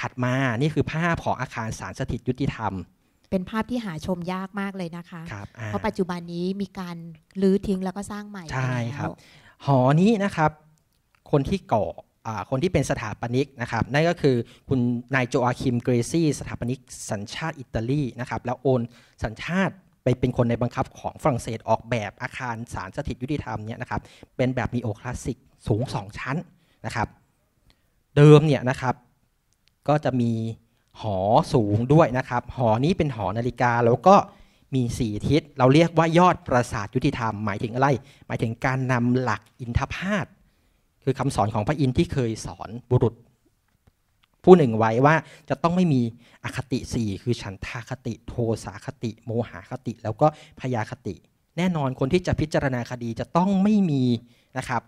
ถัดมา นี่คือภาพของอาคารสารสถิตยุติธรรม เป็นภาพที่หาชมยากมากเลยนะคะคเพราะปัจจุบันนี้มีการลื้อทิ้งแล้วก็สร้างใหม่ ใช่ครับ หอนี้นะครับ คนที่ก่อคนที่เป็นสถาปนิกนะครับ นั่นก็คือคุณนายโจอาคิมเกรซี่สถาปนิกสัญชาติอิตาลีนะครับ แล้วโอนสัญชาติไปเป็นคนในบังคับของฝรั่งเศสออกแบบอาคารสารสถิตยุติธรรมเนี่ยนะครับ เป็นแบบนีโอคลาสสิกสูง2 ชั้นนะครับ เดิมเนี่ยนะครับก็จะมีหอสูงด้วยนะครับ หอนี้เป็นหอนาฬิกาแล้วก็มีสี่ทิศเราเรียกว่ายอดประสาทยุติธรรม หมายถึงอะไร หมายถึงการนำหลักอินทพาตคือคำสอนของพระอินทร์ที่เคยสอนบุรุษ ผู้หนึ่งไว้ว่าจะต้องไม่มีอคติสี่คือฉันทาคติโทสาคติ โมหาคติแล้วก็พยาคติ แน่นอนคนที่จะพิจารณาคดีจะต้องไม่มีนะครับ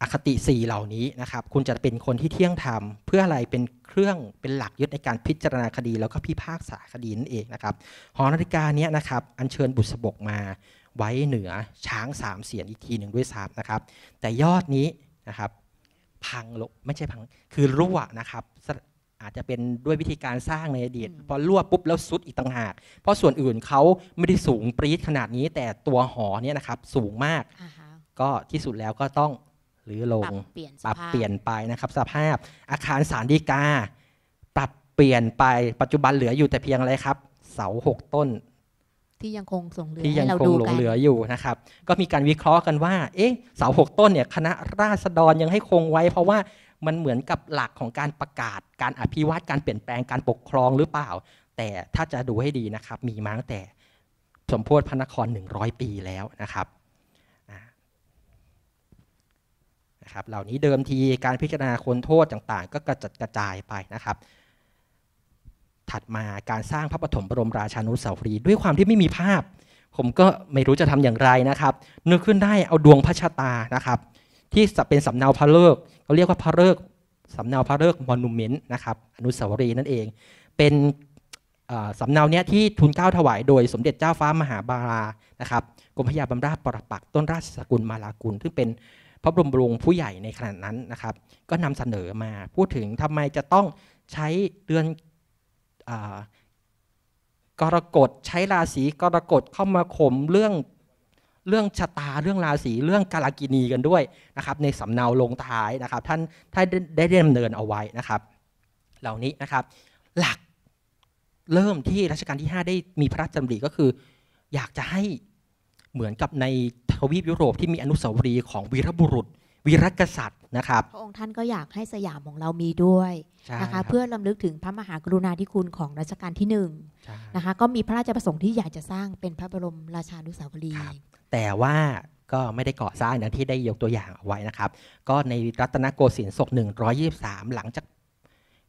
อคติ4เหล่านี้นะครับ คุณจะเป็นคนที่เที่ยงธรรม เพื่ออะไร เป็นเครื่องเป็นหลักยึดในการพิจารณาคดี แล้วก็พิพากษาคดีนั่นเองนะครับ หอนาฬิกาเนี้ยนะครับ อัญเชิญบุษบกมาไว้เหนือช้างสามเสียนอีกทีหนึ่งด้วยซ้ำนะครับ แต่ยอดนี้นะครับพังลงไม่ใช่พัง คือรั่วนะครับ อาจจะเป็นด้วยวิธีการสร้างในอดีตพอรั่วปุ๊บแล้วซุดอีกต่างหาก เพราะส่วนอื่นเขาไม่ได้สูงปรี๊ดขนาดนี้ แต่ตัวหอเนี่ยนะครับสูงมาก ก็ที่สุดแล้วก็ต้องหรือลงปรับเปลี่ยนไปนะครับ สภาพอาคารสารดีกา ปรับเปลี่ยนไปปัจจุบันเหลืออยู่แต่เพียงอะไรครับ เสาหกต้น ที่ยังคงส่งเหลือที่ยังคงหลงเหลืออยู่นะครับ ก็มีการวิเคราะห์กันว่า เอ๊ะเสาหกต้นเนี่ยคณะราษฎรยังให้คงไว้ เพราะว่ามันเหมือนกับหลักของการประกาศการอภิวัตการเปลี่ยนแปลงการปกครองหรือเปล่า แต่ถ้าจะดูให้ดีนะครับ มีมาตั้งแต่สมโพธิพระนครหนึ่งร้อยปีแล้วนะครับครับ เหล่านี้เดิมทีการพิจารณาคนโทษต่างๆ ก็กระจัดกระจายไปนะครับ ถัดมาการสร้างพระปฐมบรมราชานุสาวรีย์ด้วยความที่ไม่มีภาพ ผมก็ไม่รู้จะทำอย่างไรนะครับ นึกขึ้นได้เอาดวงพระชะตานะครับ ที่เป็นสำเนาพระเลิกเขาเรียกว่าพระเลิกสำเนาพระเลิกมอนูเมนต์นะครับอนุสาวรีย์นั่นเอง เป็นสำเนาเนี้ยที่ทุนเก้าถวาย โดยสมเด็จเจ้าฟ้ามหาบารานะครับกรมพยาบำราชปรปักต้นราชสกุลมาลากุลซึ่งเป็นพระบรมรง์ผู้ใหญ่ในขณะนั้นนะครับ ก็นำเสนอมาพูดถึงทำไมจะต้องใช้เดือนกรกฎใช้ราศีกรกฎเข้ามาข่มเรื่องเรื่องชะตาเรื่องราศีเรื่องกาลกินีกันด้วยนะครับในสำเนาลงท้ายนะครับ ท่านท่านได้ดำเนินเอาไว้นะครับ เหล่านี้นะครับ หลักเริ่มที่รัชกาลที่ 5 ได้มีพระราชดำริก็คือ อยากจะให้เหมือนกับในทวีปยุโรปที่มีอนุสาวรีย์ของวีรบุรุษวีรกษัตริย์นะครับ พระองค์ท่านก็อยากให้สยามของเรามีด้วยนะคะเพื่อลำลึกถึงพระมหากรุณาธิคุณของรัชกาลที่หนึ่งนะคะก็มีพระราชประสงค์ที่อยากจะสร้างเป็นพระบรมราชานุสาวรีย์แต่ว่าก็ไม่ได้ก่อสร้างอย่างที่ได้ยกตัวอย่างเอาไว้นะครับก็ในรัตนโกสินทร์ศก123หลังจาก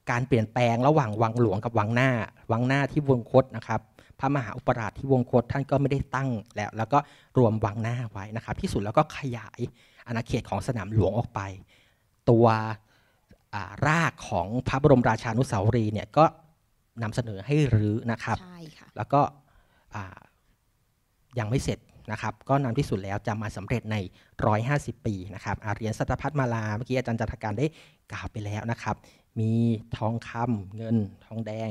การเปลี่ยนแปลงระหว่างวังหลวงกับวังหน้าวังหน้าที่วงคตนะครับพระมหาอุปราชที่วงโคตท่านก็ไม่ได้ตั้งแล้ว แล้วก็รวมวังหน้าไว้นะครับที่สุดแล้วก็ขยายอาณาเขตของสนามหลวงออกไป ตัวรากของพระบรมราชานุสาวรีย์เนี่ยก็นำเสนอให้รื้อนะครับใช่่คะแล้วก็ยังไม่เสร็จนะครับ ก็นาที่สุดแล้วจะมาสำเร็จใน 150 ปีนะครับเรียนสัตพัฒมาลาเมื่อกี้อาจารย์จัตการได้กล่าวไปแล้วนะครับ มีทองคำเงินทองแดง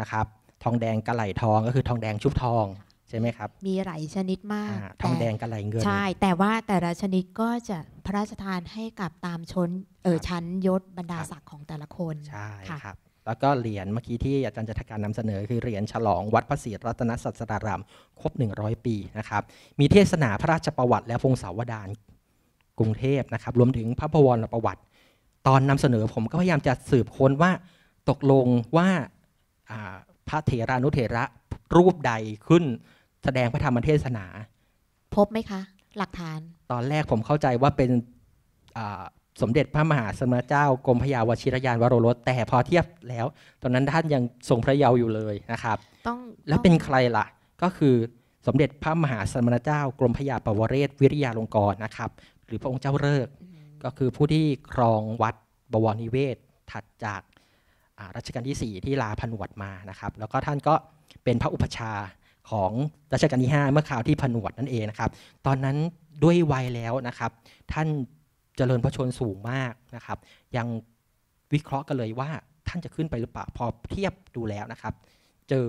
นะครับทองแดงกระไหลทองก็คือทองแดงชุบทองใช่ไหมครับมีหลายชนิดมากอทองแดงกระไหลเงินใช่ แต่ว่าแต่ละชนิดก็จะพระราชทานให้กับตามชนเออชั้นยศบรรดาศักดิ์ของแต่ละคนใช่ครับแล้วก็เหรียญเมื่อกี้ที่อาจารย์จทตการนำเสนอคือเหรียญฉลองวัดพระศรีรัตนสัสดารามครบ 100 ปีนะครับมีเทศนาพระราชประวัติ และพงศาวดารกรุงเทพนะครับรวมถึงพระบวรประวัติ ตอนนำเสนอผมก็พยายามจะสืบค้นว่าตกลงว่าพระเถรานุเถระรูปใดขึ้นแสดงพระธรรมเทศนา พบไหมคะ หลักฐาน ตอนแรกผมเข้าใจว่าเป็นสมเด็จพระมหาสมณเจ้า กรมพยาวชิรยานวโรรสแต่พอเทียบแล้ว ตอนนั้นท่านยังทรงพระเยาว์อยู่เลยนะครับต้องแล้วเป็นใครล่ะ ก็คือสมเด็จพระมหาสมณเจ้า กรมพยาปวเรศ วิริยาลงกรณ์นะครับ หรือพระองค์เจ้าเลิกก็คือผู้ที่ครองวัดบวรนิเวศถัดจากรัชกาลที่4ที่ลาผนวดมานะครับ แล้วก็ท่านก็เป็นพระอุปชาของรัชกาลที่ 5 เมื่อคราวที่ผนวดนั่นเองนะครับตอนนั้นด้วยวัยแล้วนะครับ ท่านเจริญพระชนสูงมากนะครับ ยังวิเคราะห์กันเลยว่าท่านจะขึ้นไปหรือเปล่าพอเทียบดูแล้วนะครับ เจอ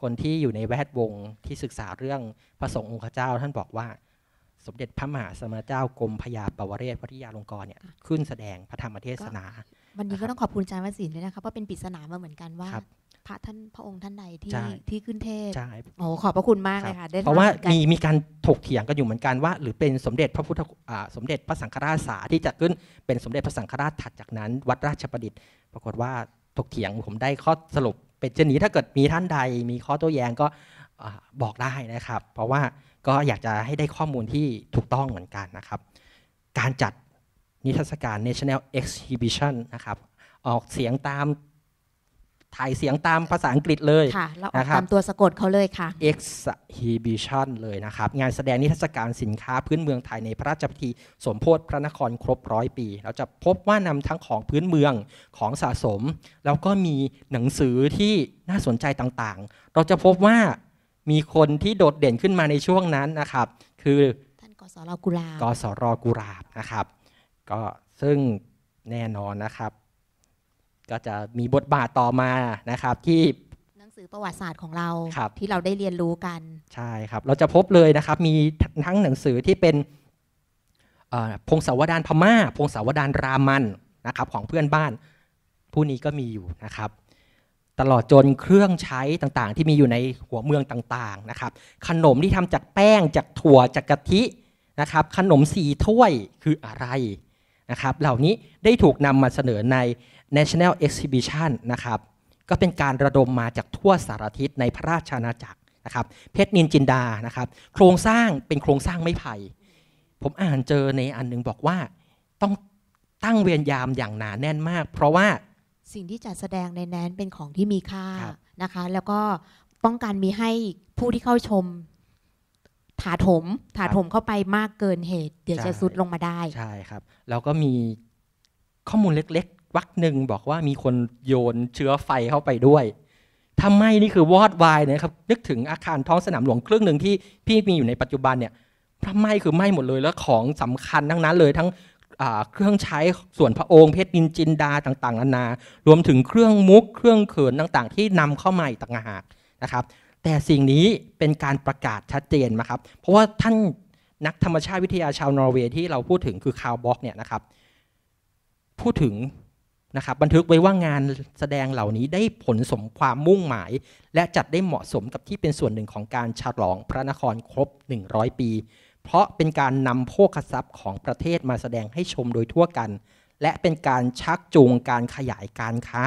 คนที่อยู่ในแวดวงที่ศึกษาเรื่องพระสงฆ์องค์เจ้า ท่านบอกว่าสมเด็จพระมหาสมณเจ้า กรมพยาปวเรศพระธิยาลงกรเนี่ยขึ้นแสดงพระธรรมเทศนาวันนี้ก็ต้องขอบคุณอาจารย์วสินด้วยนะคะเพราะเป็นปริศนามาเหมือนกันว่า พระท่านพระองค์ท่านใดที่ที่ขึ้นเทศโอ้ขอบพระคุณมากเลยค่ะเพราะว่ามีมีการถกเถียงกันอยู่เหมือนกันว่า หรือเป็นสมเด็จพระพุทธสมเด็จพระสังฆราชสาที่จะขึ้นเป็นสมเด็จพระสังฆราชถัดจากนั้น วัดราชประดิษฐ์ปรากฏว่าถกเถียงผมได้ข้อสรุป เป็นเช่นนี้ถ้าเกิดมีท่านใด มีข้อโต้แย้งก็บอกได้นะครับ เพราะว่าก็อยากจะให้ได้ข้อมูลที่ถูกต้องเหมือนกันนะครับ การจัดนิทรรศการ National Exhibition นะครับ ออกเสียงตามถ่ายเสียงตามภาษาอังกฤษเลยค่ะครัออกตามตัวสะกดเขาเลยค่ะ exhibition เลยนะครับ งานแสดงนิทรรศการสินค้า พื้นเมืองไทยในพระราชพิธีสมโพธิพระนครครบร้อยปี เราจะพบว่านำทั้งของพื้นเมืองของสะสม แล้วก็มีหนังสือที่น่าสนใจต่างๆ เราจะพบว่ามีคนที่โดดเด่นขึ้นมาในช่วงนั้นนะครับ คือท่านกสรกุลาบกสรกุลาบนะครับก็ซึ่งแน่นอนนะครับ ก็จะมีบทบาทต่อมานะครับที่หนังสือประวัติศาสตร์ของเรารที่เราได้เรียนรู้กัน ใช่ครับเราจะพบเลยนะครับมีทั้งหนังสือที่เป็นพงศาวดารพมา่าพงศาวดารรามันนะครับ ของเพื่อนบ้านผู้นี้ก็มีอยู่นะครับ ตลอดจนเครื่องใช้ต่างๆ ที่มีอยู่ในหัวเมืองต่างๆนะครับ ขนมที่ทำจากแป้งจากถั่วจากกะทินะครับ ขนมสีถ้วยคืออะไรนะครับ เหล่านี้ได้ถูกนำมาเสนอใน National Exhibition นะครับ ก็เป็นการระดมมาจากทั่วสารทิศในพระราชอาณาจักรนะครับ เพชรนินจินดา นะครับ โครงสร้างเป็นโครงสร้างไม้ไผ่ ผมอ่านเจอในอันนึงบอกว่าต้องตั้งเวียนยามอย่างหนาแน่นมาก เพราะว่าสิ่งที่จะแสดงในแนนเป็นของที่มีค่านะคะ แล้วก็ป้องกันมีให้ผู้ที่เข้าชมถาถมถาถมเข้าไปมากเกินเหตุ เดี๋ยวจะซุดลงมาได้ใช่ครับแล้วก็มีข้อมูลเล็กๆวักหนึ่งบอกว่ามีคนโยนเชื้อไฟเข้าไปด้วย ทำาไมนี่คือวอดวายนะครับ นึกถึงอาคารท้องสนามหลวงเครื่องหนึ่งที่พี่มีอยู่ในปัจจุบันเนี่ยพราไม่คือไม่หมดเลยแล้วของสำคัญทั้งนั้นเลยทั้งเครื่องใช้ส่วนพระองค์เพชรนินจินดาต่างๆนานา รวมถึงเครื่องมุก เครื่องเขินต่าง ๆ ที่นำเข้ามาอีกต่างหากนะครับแต่สิ่งนี้เป็นการประกาศชัดเจนนะครับ เพราะว่าท่านนักธรรมชาติวิทยาชาวนอร์เวย์ที่เราพูดถึงคือคาร์บ็อกเนี่ยนะครับพูดถึงนะครับบันทึกไว้ว่างานแสดงเหล่านี้ได้ผลสมความมุ่งหมาย และจัดได้เหมาะสมกับที่เป็นส่วนหนึ่งของการฉลองพระนครครบ 100 ปี เพราะเป็นการนำโภคทรัพย์ของประเทศมาแสดงให้ชมโดยทั่วกัน และเป็นการชักจูงการขยายการค้า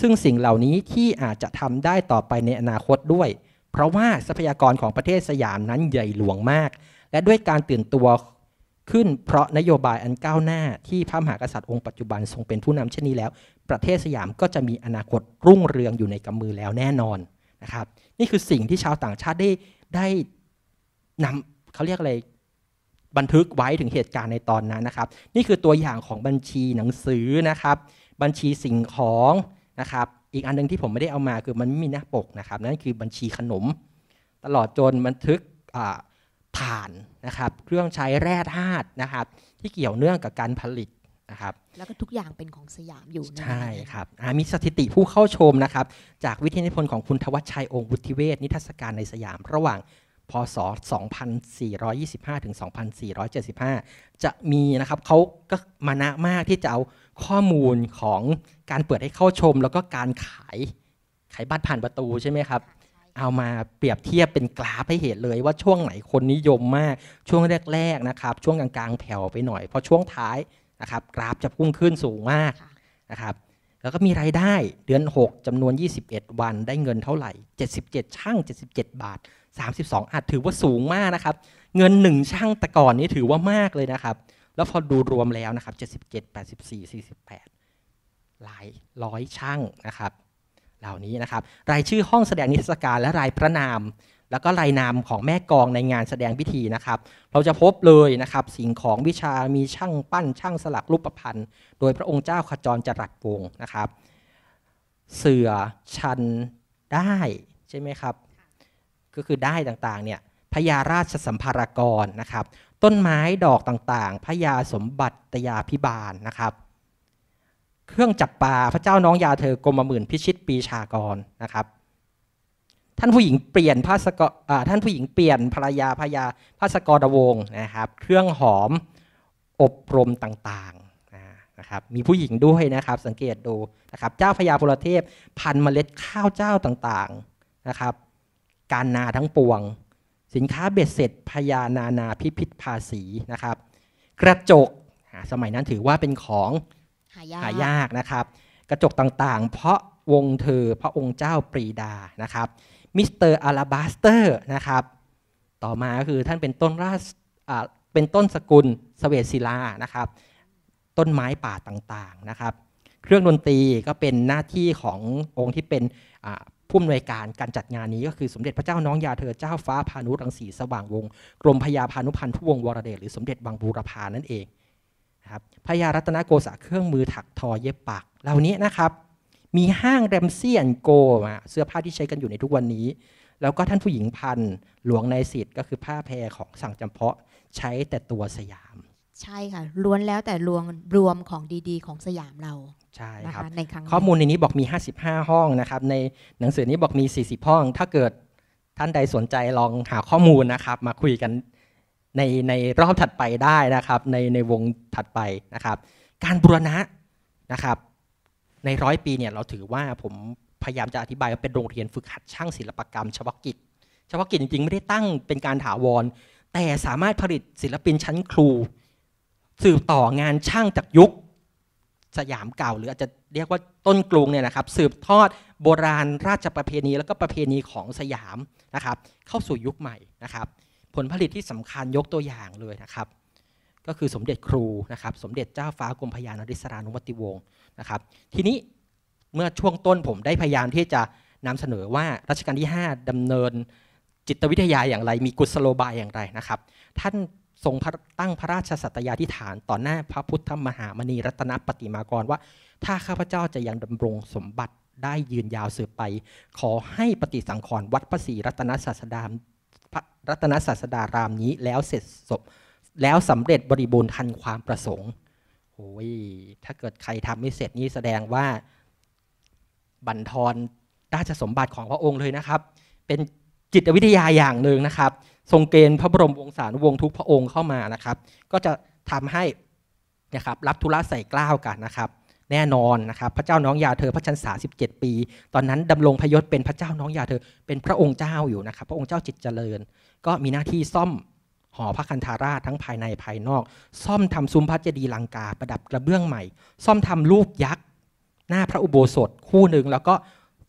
ซึ่งสิ่งเหล่านี้ที่อาจจะทำได้ต่อไปในอนาคตด้วย เพราะว่าทรัพยากรของประเทศสยามนั้นใหญ่หลวงมาก และด้วยการตื่นตัวขึ้น เพราะนโยบายอันก้าวหน้าที่พระมหากษัตริย์องค์ปัจจุบันทรงเป็นผู้นำเช่นนี้แล้ว ประเทศสยามก็จะมีอนาคตรุ่งเรืองอยู่ในกำมือแล้วแน่นอนนะครับ นี่คือสิ่งที่ชาวต่างชาติได้ได้นำเขาเรียกอะไรบันทึกไว้ถึงเหตุการณ์ในตอนนั้นนะครับ นี่คือตัวอย่างของบัญชีหนังสือนะครับ บัญชีสิ่งของะครับอีกอันนึงที่ผมไม่ได้เอามาคือมันไม่มีหน้าปกนะครับ นั่นคือบัญชีขนม ตลอดจนบันทึกฐ่านนะครับเครื่องใช้แร่ธาตุนะครับที่เกี่ยวเนื่องกับการผลิตนะครับ แล้วก็ทุกอย่างเป็นของสยามอยู่ใช่ครับมีสถิติผู้เข้าชมนะครับ จากวิทยานิพนธ์ของคุณทวัชชัยองค์วุฒิเวศนิทรรศการในสยาม ระหว่างพศ 2425ถึง2475จะมีนะครับเขาก็มานะมากที่จะเอาข้อมูลของการเปิดให้เข้าชม แล้วก็การขายขายบัตรผ่านประตูใช่ไหมครับ เอามาเปรียบเทียบเป็นกราฟให้เห็นเลยว่าช่วงไหนคนนิยมมาก ช่วงแรกๆนะครับ ช่วงกลางๆแผ่วไปหน่อยพอช่วงท้ายนะครับกราฟจะพุ่งขึ้นสูงมากนะครับ แล้วก็มีรายได้เดือน 6 จำนวน 21 วันได้เงินเท่าไหร่ 77ช่าง77 บาท 32 อาจถือว่าสูงมากนะครับ เงิน 1ช่างแต่ก่อนนี้ถือว่ามากเลยนะครับแล้วพอดูรวมแล้วนะครับ 77 84 48 หลายร้อยช่างนะครับ เหล่านี้นะครับรายชื่อห้องแสดงนิทรรศการและรายพระนาม แล้วก็รายนามของแม่กองในงานแสดงพิธีนะครับ เราจะพบเลยนะครับ สิ่งของวิชามีช่างปั้นช่างสลักรูปปพันธ์ โดยพระองค์เจ้าขจรจรัสวงนะครับ เสือชันได้ ใช่ไหมครับ ก็คือได้ต่างๆเนี่ยพญาราชสัมภารกรนะครับ ต้นไม้ดอกต่าง ๆพญาสมบัติยาพิบาลนะครับ เครื่องจับปลาพระเจ้าน้องยาเธอกรมหมื่นพิชิตปีชากรนะครับ ท่านผู้หญิงเปลี่ยนพระสกท่านผู้หญิงเปลี่ยนภรรยาพญาพระสกรวงนะครับ เครื่องหอมอบรมต่างๆนะครับมีผู้หญิงด้วยนะครับสังเกตดูนะครับเจ้าพญาพลเทพ พันเมล็ดข้าวเจ้าต่างๆนะครับการนาทั้งปวงสินค้าเบ็ดเสร็จพยานานา พิพิธ ภาษีนะครับ กระจกสมัยนั้นถือว่าเป็นของ หายากายากนะครับ กระจกต่างๆ เพราะวงเธอพระองค์เจ้าปรีดานะครับมิสเตอร์อาราบาสเตอร์นะครับต่อมาคือท่านเป็นต้นราชเป็นต้นสกุล สเวศิลานะครับต้นไม้ป่าต่างๆนะครับ เครื่องดนตรีก็เป็นหน้าที่ขององค์ที่เป็นผู้อำนวยการการจัดงานนี้ก็คือสมเด็จพระเจ้าน้องยาเธอเจ้าฟ้าพานุรังสีสว่างวงกรมพยาพานุพันธุวงศ์วรเดชหรือสมเด็จบางบูรพานั่นเองนะครับพยารัตนโกษาเครื่องมือถักทอเย็บปักเหล่านี้นะครับมีห้างแรมเซียนโกเสื้อผ้าที่ใช้กันอยู่ในทุกวันนี้ แล้วก็ท่านผู้หญิงพันหลวงในสิทธิ์ก็คือผ้าแพรของสั่งจำเพาะใช้แต่ตัวสยามใช่ค่ะล้วนแล้วแต่รวมรวมของดีๆของสยามเราใช่ครับในครั้งข้อมูลในนี้บอกมี 55 ห้องนะครับในหนังสือนี้บอกมี 40 ห้อง ถ้าเกิดท่านใดสนใจลองหาข้อมูลนะครับ มาคุยกันในในรอบถัดไปได้นะครับ ในในวงถัดไปนะครับ การบูรณะนะครับในร้อยปีเนี่ยเราถือว่าผมพยายามจะอธิบายว่าเป็นโรงเรียนฝึกหัดช่างศิลปกรรมเฉพาะกิจเฉพาะกิจจริงๆไม่ได้ตั้งเป็นการถาวร แต่สามารถผลิตศิลปินชั้นครูสืบต่องานช่างจากยุคสยามเก่า หรืออาจจะเรียกว่าต้นกรุงเนี่ยนะครับ สืบทอดโบราณราชประเพณี แล้วก็ประเพณีของสยามนะครับ เข้าสู่ยุคใหม่นะครับ ผลผลิตที่สำคัญยกตัวอย่างเลยนะครับ ก็คือสมเด็จครูนะครับ สมเด็จเจ้าฟ้ากรมพยานริศรานุวัติวงศ์นะครับ ทีนี้เมื่อช่วงต้นผมได้พยายามที่จะนำเสนอว่ารัชกาลที่ 5 ดำเนินจิตวิทยาอย่างไร มีกุศโลบายอย่างไรนะครับ ท่านทรงตั้งพระราชสัตยาธิฐานต่อหน้าพระพุทธมหามณีรัตนปฏิมากรว่า ถ้าข้าพเจ้าจะยังดำรงสมบัติได้ยืนยาวสืบไป ขอให้ปฏิสังขรณ์วัดพระศรีรัตนศาสดารัตนศาสดารามนี้แล้วเสร็จศพแล้วสำเร็จบริบูรณ์ทันความประสงค์โอ้ยถ้าเกิดใครทำไม่เสร็จนี้แสดงว่าบั่นทอนราชสมบัติของพระองค์เลยนะครับ เป็นจิตวิทยาอย่างหนึ่งนะครับทรงเกณฑ์พระบรม วงศานุวงศ์ทุกพระองค์เข้ามานะครับ ก็จะทำให้นะครับรับธุระใส่กล้าวกันนะครับ แน่นอนนะครับพระเจ้าน้องยาเธอพระชันษาสิบเ็ดปี ตอนนั้นดำรงพยศเป็นพระเจ้าน้องยาเธอเป็นพระองค์เจ้าอยู่นะครับ พระองค์เจ้าจิตเจริญ ก็มีหน้าที่ซ่อมหอพระคันธาราชทั้งภายในภายนอก ซ่อมทำซุ้มพระเจดีย์ลังกาประดับกระเบื้องใหม่ ซ่อมทำรูปยักษ์หน้าพระอุโบสถคู่หนึ่งแล้วก็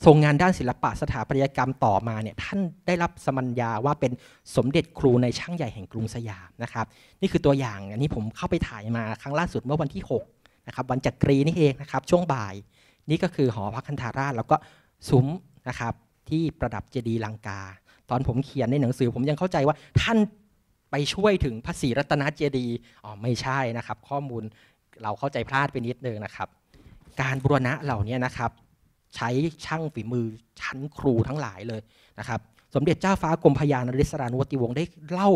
ทรงงานด้านศิลปะสถาปัตยกรรมต่อมาเนี่ยท่านได้รับสมัญญาว่าเป็นสมเด็จครูในช่างใหญ่แห่งกรุงสยามนะครับ นี่คือตัวอย่างอันนี้ผมเข้าไปถ่ายมาครั้งล่าสุดเมื่อวันที่ 6 นะครับวันจักรีนี่เองนะครับ ช่วงบ่าย นี่ก็คือหอพักคันธาราชแล้วก็ซุ้มนะครับ ที่ประดับเจดีย์ลังกา ตอนผมเขียนในหนังสือผมยังเข้าใจว่าท่านไปช่วยถึงพระศรีรัตนเจดีย์อ๋อไม่ใช่นะครับ ข้อมูลเราเข้าใจพลาดไปนิดนึงนะครับ การบูรณะเหล่านี้นะครับใช้ช่างฝีมือชั้นครูทั้งหลายเลยนะครับสมเด็จเจ้าฟ้ากรมพยานริศรานุวติวงศ์ได้เล่า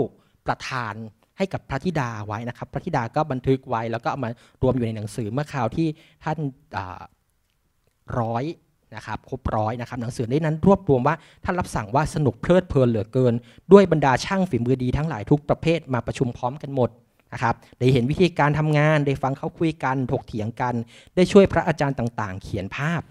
ประทานให้กับพระธิดาไว้นะครับ พระธิดาก็บันทึกไว้แล้วก็เอามารวมอยู่ในหนังสือเมื่อคราวที่ท่านร้อยนะครับครบร้อยนะครับหนังสือได้นั้น รวบรวมว่าท่านรับสั่งว่าสนุกเพลิดเพลินเหลือเกิน ด้วยบรรดาช่างฝีมือดีทั้งหลายทุกประเภทมาประชุมพร้อมกันหมดนะครับ ได้เห็นวิธีการทำงาน ได้ฟังเขาคุยกันถกเถียงกัน ได้ช่วยพระอาจารย์ต่าง ๆ เขียนภาพ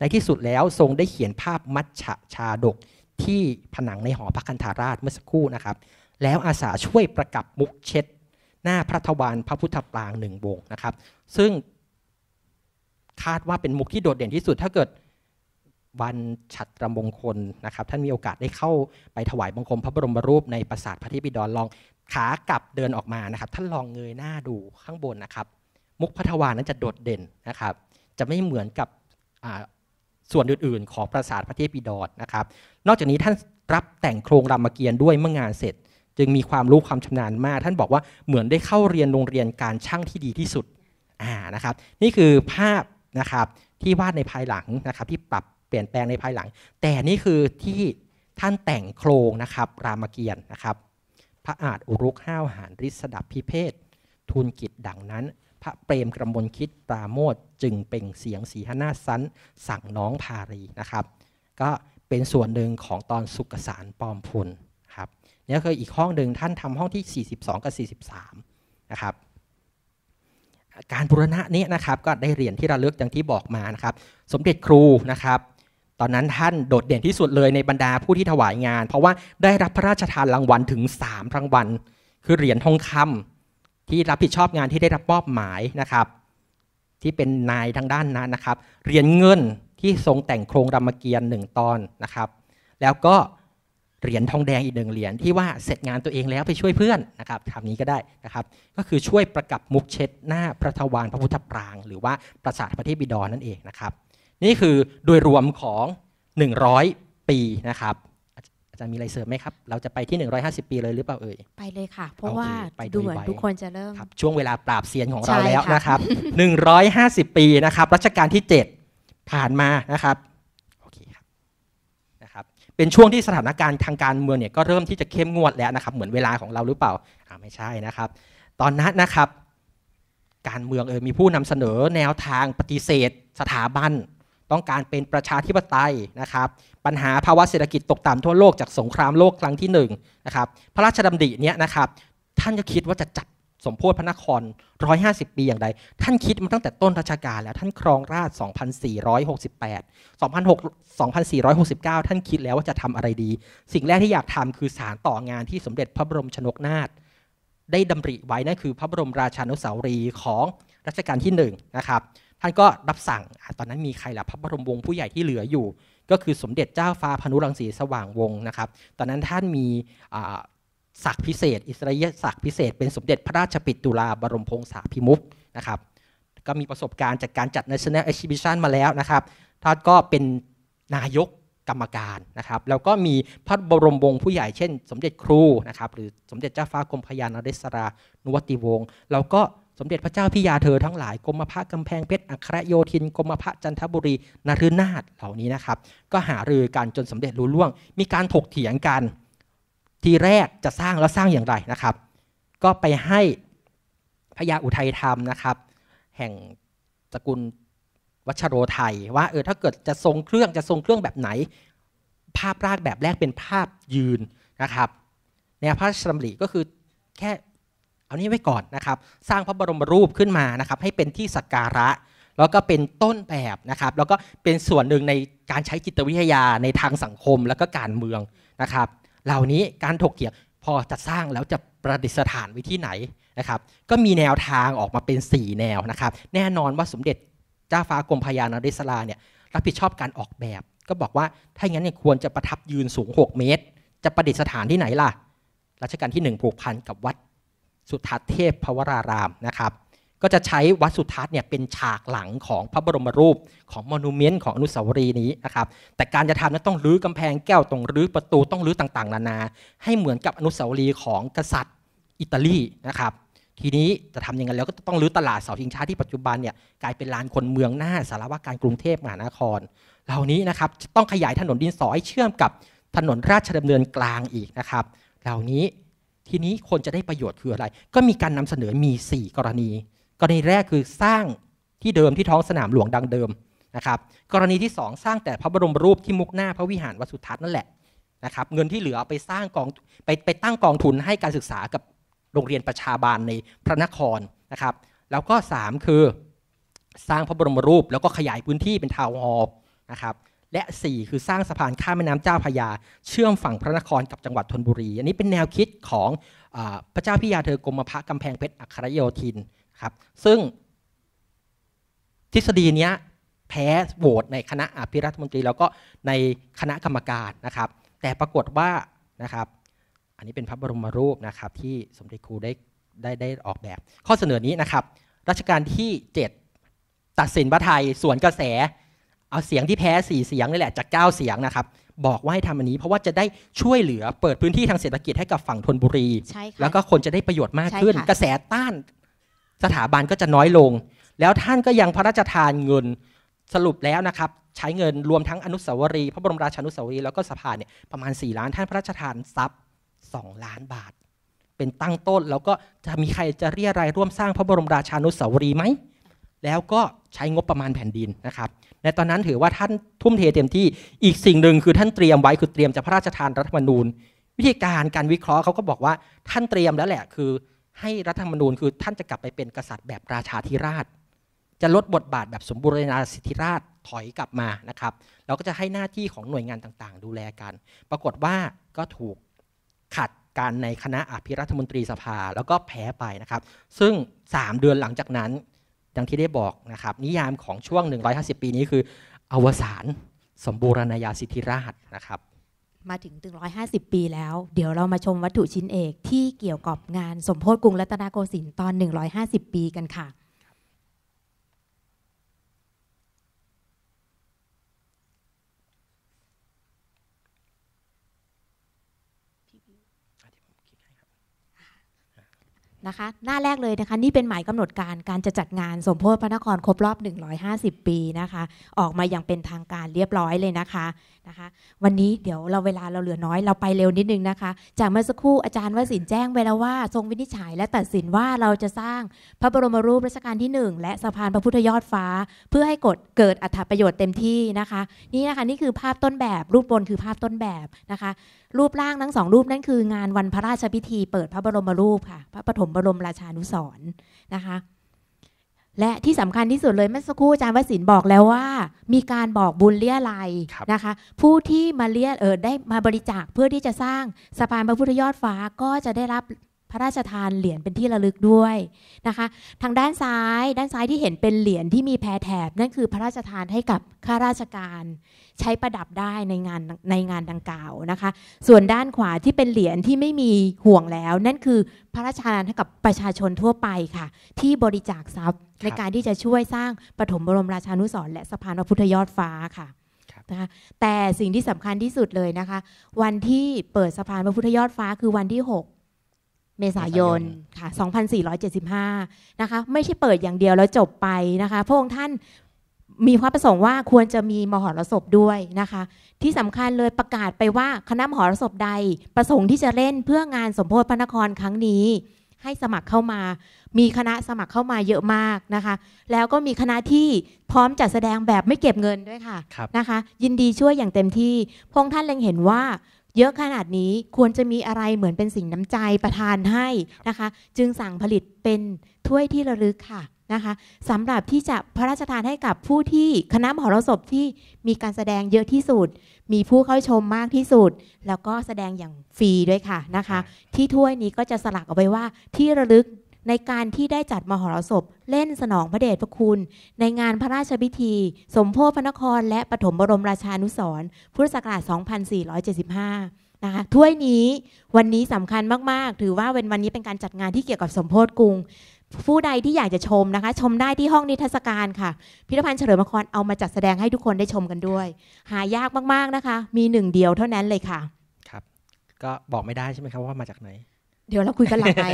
ในที่สุดแล้วทรงได้เขียนภาพมัชชาดกที่ผนังในหอพระคันธาราชเมื่อสักครู่นะครับแล้วอาสาช่วยประกับมุกเช็ด หน้าพระทวารพระพุทธปรางหนึ่งวงนะครับ ซึ่งคาดว่าเป็นมุกที่โดดเด่นที่สุดถ้าเกิดวันฉัตรมงคลนะครับท่านมีโอกาสได้เข้าไปถวายบังคม พระบรมรูปในปราสาทพระทิยิดอนลองขากลับเดินออกมานะครับท่านลองเงยหน้าดูข้างบนนะครับ มุกพระทวารนั้นจะโดดเด่นนะครับ จะไม่เหมือนกับส่วนอื่น ๆ ของปราสาทพระเทพปิดดนะครับ นอกจากนี้ท่านรับแต่งโครงรามเกียรติด้วยเมื่องานเสร็จ จึงมีความรู้ความชำนาญมาก ท่านบอกว่าเหมือนได้เข้าเรียนโรงเรียนการช่างที่ดีที่สุดอ่านะครับนี่คือภาพนะครับที่วาดในภายหลังนะครับ ที่ปรับเปลี่ยนแปลงในภายหลัง แต่นี่คือที่ท่านแต่งโครงนะครับรามเกียรตินะครับ พระอาจอุรุกห้าวหานริษดับพิเภศทุนกิจดังนั้นพระเปรมกระมวลคิดปราโมทจึงเป่งเสียงสีหนาสันสั่งน้องพารีนะครับ ก็เป็นส่วนหนึ่งของตอนสุกสารปอมพุนครับนี่คืออีกห้องหนึ่งท่านทำห้องที่42กับ43นะครับการบูรณะนี้นะครับก็ได้เหรียญที่ระลึกอย่างที่บอกมานะครับ สมเด็จครูนะครับ ตอนนั้นท่านโดดเด่นที่สุดเลยในบรรดาผู้ที่ถวายงาน เพราะว่าได้รับพระราชทานรางวัลถึง3รางวัลคือเหรียญทองคำที่รับผิดชอบงานที่ได้รับมอบหมายนะครับ ที่เป็นนายทางด้านนั้นนะครับเหรียญเงินที่ทรงแต่งโครงรามเกียรติ์หนึ่งตอนนะครับ แล้วก็เหรียญทองแดงอีกหนึ่งเหรียญที่ว่าเสร็จงานตัวเองแล้วไปช่วยเพื่อนนะครับทำนี้ก็ได้นะครับ ก็คือช่วยประกับมุกเช็ดหน้า พระทวารพระพุทธปราง หรือว่าปราสาทพระเทพบิดรนั่นเองนะครับ นี่คือโดยรวมของ 100 ปีนะครับจารย์มีอะไรเสริมไหมครับ เราจะไปที่ 150 ปีเลยหรือเปล่าเอ่ย ไปเลยค่ะ เพราะว่าดูเหมือนทุกคนจะเริ่มครับ ช่วงเวลาปราบเซียนของเราแล้วนะครับ 150 ปีนะครับรัชกาลที่7ผ่านมานะครับ โอเคครับ นะครับ เป็นช่วงที่สถานการณ์ทางการเมืองเนี่ยก็เริ่มที่จะเข้มงวดแล้วนะครับ เหมือนเวลาของเราหรือเปล่าอ่าไม่ใช่นะครับ ตอนนั้นนะครับ การเมืองเออมีผู้นำเสนอแนวทางปฏิเสธ สถาบัน ต้องการเป็นประชาธิปไตยนะครับปัญหาภาวะเศรษฐกิจตกต่ำทั่วโลกจากสงครามโลกครั้งที่1นนะครับพระราชดำริเนี้ยนะครับท่านจะคิดว่าจะจัดสมโพธิพระนคร 150ปีอย่างใดท่านคิดมาตั้งแต่ต้นรัชกาลแล้วท่านครองราช2,468 2,469 ท่านคิดแล้วว่าจะทำอะไรดี สิ่งแรกที่อยากทำคือสารต่องานที่สมเด็จพระบรมชนกนาถได้ดำริไว้นั่นคือพระบรมราชานุสาวรีย์ของรัชกาลที่1นนะครับท่านก็รับสั่งตอนนั้นมีใครล่ะพระบรมวงศ์ผู้ใหญ่ที่เหลืออยู่ก็คือสมเด็จเจ้าฟ้าพนุรังสีสว่างวงศ์นะครับ ตอนนั้นท่านมีศักดิ์พิเศษ อิสริยศักดิ์พิเศษ เป็นสมเด็จพระราชปิตุลาบรมพงศาพิมุกนะครับ ก็มีประสบการณ์จากการจัด National Exhibition มาแล้วนะครับ ท่านก็เป็นนายกกรรมการนะครับ แล้วก็มีพระบรมวงศ์ผู้ใหญ่เช่น สมเด็จครูนะครับ หรือสมเด็จเจ้าฟ้ากรมพยานเรศรานุวติวงศ์แล้วก็สมเด็จพระเจ้าพิยาเธอทั้งหลายกรมพระกำแพงเพชรอัครโยธินกรมพระจันทบุรีนฤนาถเหล่านี้นะครับ ก็หารือกันจนสำเร็จรู้ล่วง มีการถกเถียงกัน ทีแรกจะสร้างแล้วสร้างอย่างไรนะครับ ก็ไปให้พระยาอุทัยธรรมนะครับ แห่งตระกูลวัชโรไทยว่าเออถ้าเกิดจะทรงเครื่องจะทรงเครื่องแบบไหน ภาพรากแบบแรกเป็นภาพยืนนะครับในพระราชดำริก็คือแค่เอานี้ไว้ก่อนนะครับ สร้างพระบรมรูปขึ้นมานะครับ ให้เป็นที่สักการะ แล้วก็เป็นต้นแบบนะครับ แล้วก็เป็นส่วนหนึ่งในการใช้จิตวิทยาในทางสังคมแล้วก็การเมืองนะครับ เหล่านี้การถกเถียงพอจะสร้างแล้วจะประดิษฐานไว้ที่ไหนนะครับ ก็มีแนวทางออกมาเป็น 4 แนวนะครับ แน่นอนว่าสมเด็จเจ้าฟ้ากรมพยานริศลาเนี่ยรับผิดชอบการออกแบบ ก็บอกว่าถ้าอย่างนั้นควรจะประทับยืนสูง 6 เมตร จะประดิษฐานที่ไหนล่ะ รัชกาลที่1ผูกพันกับวัดสุทัศน์เทพพวรารามนะครับก็จะใช้วัดสุทัศน์เนี่ยเป็นฉากหลังของพระบรมรูป ของมอนูเมนต์ของอนุสาวรีย์นี้นะครับ แต่การจะทำนั้นต้องรื้อกำแพงแก้วต้องรื้อประตูต้องรื้อต่างๆ นานา ให้เหมือนกับอนุสาวรีย์ของกษัตริย์อิตาลีนะครับ ทีนี้จะทำยังไงแล้วก็ต้องรื้อตลาดเสาชิงช้าที่ปัจจุบันเนี่ยกลายเป็นลานคนเมืองหน้าสารวัตรการกรุงเทพมหานคร เหล่านี้นะครับต้องขยายถนนดินสอให้เชื่อมกับถนนราชดำเนินกลางอีกนะครับ เหล่านี้ทีนี้คนจะได้ประโยชน์คืออะไร ก็มีการนำเสนอมี 4 กรณี กรณีแรกคือสร้างที่เดิมที่ท้องสนามหลวงดังเดิมนะครับ กรณีที่ 2 สร้างแต่พระบรมรูปที่มุกหน้าพระวิหารวัสุทัศน์นั่นแหละนะครับ เงินที่เหลือไปสร้างกองไปไปตั้งกองทุนให้การศึกษากับโรงเรียนประชาบาลในพระนครนะครับ แล้วก็ 3 คือสร้างพระบรมรูปแล้วก็ขยายพื้นที่เป็นทาวน์ฮอล์นะครับและ 4 คือสร้างสะพานข้ามแม่น้ำเจ้าพยา เชื่อมฝั่งพระนครกับจังหวัดธนบุรี อันนี้เป็นแนวคิดของอพระเจ้าพิยาเธอกรมพระกำแพงเพชร อัครโยธินครับซึ่ง ทฤษฎีนี้แพ้โหวตในคณะอภิรัฐมนตรีแล้วก็ในคณะกรรมการนะครับ แต่ปรากฏว่านะครับอันนี้เป็นพระบรมรูปนะครับที่สมเด็จครูได้ได้ได้ออกแบบ ข้อเสนอนี้นะครับรัชกาลที่ 7 ตัดสินพระไทยสวนกระแสเอาเสียงที่แพ้สี่เสียงนี่แหละจากเก้าเสียงนะครับ บอกว่าให้ทำอันนี้เพราะว่าจะได้ช่วยเหลือเปิดพื้นที่ทางเศรษฐกิจให้กับฝั่งธนบุรีแล้วก็คนจะได้ประโยชน์มากขึ้น กระแสต้านสถาบันก็จะน้อยลง แล้วท่านก็ยังพระราชทานเงินสรุปแล้วนะครับ ใช้เงินรวมทั้งอนุสาวรีย์พระบรมราชานุสาวรีย์แล้วก็สะพานเนี่ยประมาณ4ล้านท่านพระราชทานทรัพย์2ล้านบาทเป็นตั้งต้นแล้วก็จะมีใครจะเรียรายร่วมสร้างพระบรมราชานุสาวรีย์ไหมแล้วก็ใช้งบประมาณแผ่นดินนะครับ ในตอนนั้นถือว่าท่านทุ่มเทเต็มที่ อีกสิ่งหนึ่งคือท่านเตรียมไว้คือเตรียมจะพระราชทานรัฐธรรมนูญวิธีการการวิเคราะห์เขาก็บอกว่าท่านเตรียมแล้วแหละ คือ ให้รัฐธรรมนูญคือท่านจะกลับไปเป็นกษัตริย์แบบราชาธิราช จะลดบทบาทแบบสมบูรณาสิทธิราชถอยกลับมานะครับเราก็จะให้หน้าที่ของหน่วยงานต่างๆ ดูแลกัน ปรากฏว่าก็ถูกขัดการในคณะอภิรัฐมนตรีสภา แล้วก็แพ้ไปนะครับ ซึ่ง 3 เดือนหลังจากนั้นดังที่ได้บอกนะครับ นิยามของช่วง 150 ปีนี้คืออวสานสมบูรณาญาสิทธิราชนะครับ มาถึง 150 ปีแล้ว เดี๋ยวเรามาชมวัตถุชิ้นเอกที่เกี่ยวกับงาน สมโพธิกรุงรัตนโกสินทร์ตอน 150 ปีกันค่ะนะคะ หน้าแรกเลยนะคะ นี่เป็นหมายกำหนดการการจะจัดงานสมโพธิพระนครครบรอบ 150 ปีนะคะ ออกมาอย่างเป็นทางการเรียบร้อยเลยนะคะ นะคะ วันนี้เดี๋ยวเราเวลาเราเหลือน้อยเราไปเร็วนิดนึงนะคะ จากเมื่อสักครู่อาจารย์วสินแจ้งไปแล้วว่า ทรงวินิจฉัยและตัดสินว่าเราจะสร้างพระบรมรูปรัชกาลที่ 1 และสะพานพระพุทธยอดฟ้า เพื่อให้กดเกิดอัธประโยชน์เต็มที่นะคะ นี่นะคะนี่คือภาพต้นแบบรูปบนคือภาพต้นแบบนะคะรูปร่างทั้งสองรูปนั่นคืองานวันพระราชพิธี เปิดพระบรมรูปค่ะพระปฐมบรมราชานุสรณ์นะคะและที่สำคัญที่สุดเลยเมื่อสักครู่อาจารย์วสินบอกแล้วว่า มีการบอกบุญเลี้ยไรนะคะผู้ที่มาเลี้ยเออได้มาบริจาคเพื่อที่จะสร้างสะพานพระพุทธยอดฟ้าก็จะได้รับพระราชทานเหรียญเป็นที่ระลึกด้วยนะคะ ทางด้านซ้ายด้านซ้ายที่เห็นเป็นเหรียญที่มีแพรแถบนั่นคือพระราชทานให้กับข้าราชการใช้ประดับได้ในงานในงานดังกล่าวนะคะส่วนด้านขวาที่เป็นเหรียญที่ไม่มีห่วงแล้ว นั่นคือพระราชทานให้กับประชาชนทั่วไปค่ะ ที่บริจาคทรัพย์ในการที่จะช่วยสร้างปฐมบรมราชานุสร์และสะพานพระพุทธยอดฟ้าค่ะนะะแต่สิ่งที่สำคัญที่สุดเลยนะคะ วันที่เปิดสะพานพระพุทธยอดฟ้าคือวันที่ 6เมษายนค่ะ 2475 นะคะ ไม่ใช่เปิดอย่างเดียวแล้วจบไปนะคะพระองค์ท่านมีความประสงค์ว่าควรจะมีมหรสพด้วยนะคะ ที่สำคัญเลยประกาศไปว่าคณะมหรสพใดประสงค์ที่จะเล่นเพื่องานสมโพธิพระนครครั้งนี้ให้สมัครเข้ามา มีคณะสมัครเข้ามาเยอะมากนะคะ แล้วก็มีคณะที่พร้อมจัดแสดงแบบไม่เก็บเงินด้วยค่ะคนะคะ ยินดีช่วยอย่างเต็มที่พงท่านเล็งเห็นว่าเยอะขนาดนี้ควรจะมีอะไรเหมือนเป็นสิ่งน้ำใจประทานให้นะคะ จึงสั่งผลิตเป็นถ้วยที่ระลึกค่ะนะคะสำหรับที่จะพระราชทานให้กับผู้ที่คณะมหรสพที่มีการแสดงเยอะที่สุด มีผู้เข้าชมมากที่สุด แล้วก็แสดงอย่างฟรีด้วยค่ะนะคะ ที่ถ้วยนี้ก็จะสลักเอาไว้ว่า ที่ระลึกในการที่ได้จัดมหรสพเล่นสนองพระเดชพระคุณ ในงานพระราชพิธี สมโภชพระนคร และปฐมบรมราชานุสรพุทธศักราช2475 นะคะ ถ้วยนี้วันนี้สำคัญมาก ๆ ถือว่าเป็นวันนี้เป็นการจัดงานที่เกี่ยวกับสมโภชกรุง ผู้ใดที่อยากจะชมนะคะ ชมได้ที่ห้องนิทรรศการค่ะ พิพิธภัณฑ์เฉลิมนคร เอามาจัดแสดงให้ทุกคนได้ชมกันด้วย หายากมาก ๆ นะคะ มีหนึ่งเดียวเท่านั้นเลยค่ะครับก็บอกไม่ได้ใช่ไหมครับว่า มาจากไหนเดี๋ยวเราคุยกันหลังไหม